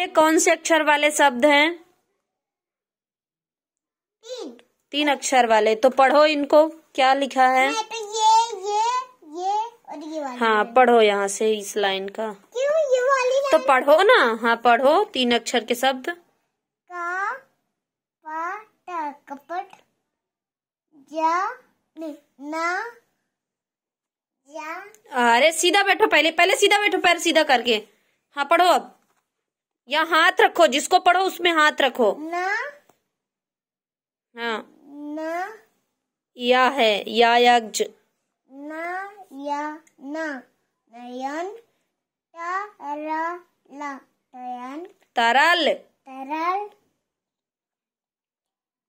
ये कौन से अक्षर वाले शब्द हैं तीन तीन अक्षर वाले तो पढ़ो इनको क्या लिखा है तो ये ये ये और हाँ पढ़ो यहाँ से इस लाइन का क्यों ये वाली तो पढ़ो ना हाँ पढ़ो तीन अक्षर के शब्द का कपट जा अरे सीधा बैठो पहले पहले सीधा बैठो पैर सीधा करके हाँ पढ़ो अब या हाथ रखो जिसको पढ़ो उसमें हाथ रखो ना हाँ ना या है या यज्ञ ना या ना नयन तरल नयन तरल तरल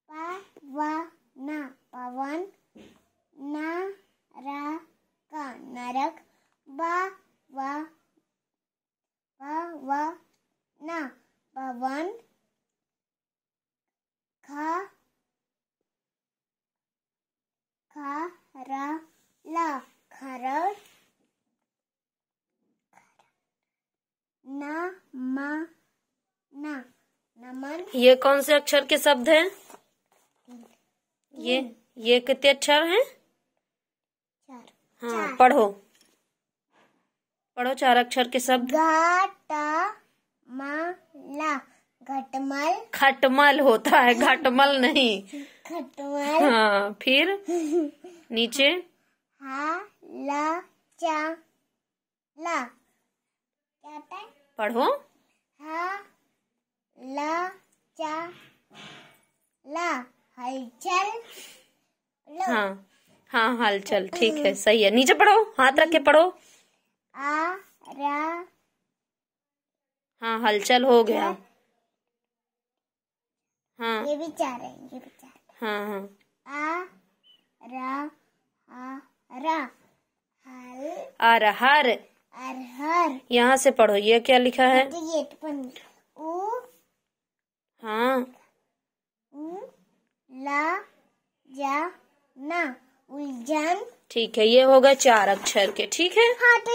पवना पवन नरक नरक वा वा वा ये कौन से अक्षर के शब्द हैं ये ये कितने अक्षर हैं हाँ पढ़ो पढ़ो चार अक्षर के शब्द घटमल खटमल होता है घटमल नहीं खटमल हाँ फिर नीचे हा ला चा ला क्या पढ़ो हा हाँ हाँ हाल चल ठीक है सही है नीचे पढ़ो हाथ रख के पढ़ो आ रा हाँ हलचल हो गया हाँ ये भी चार है ये भी चार हाँ हाँ आ रा आ रा हल हर अरहर हर यहाँ से पढ़ो ये क्या लिखा है ये तो ओ हाँ ठीक है ये होगा चार अक्षर के ठीक है हाँ तो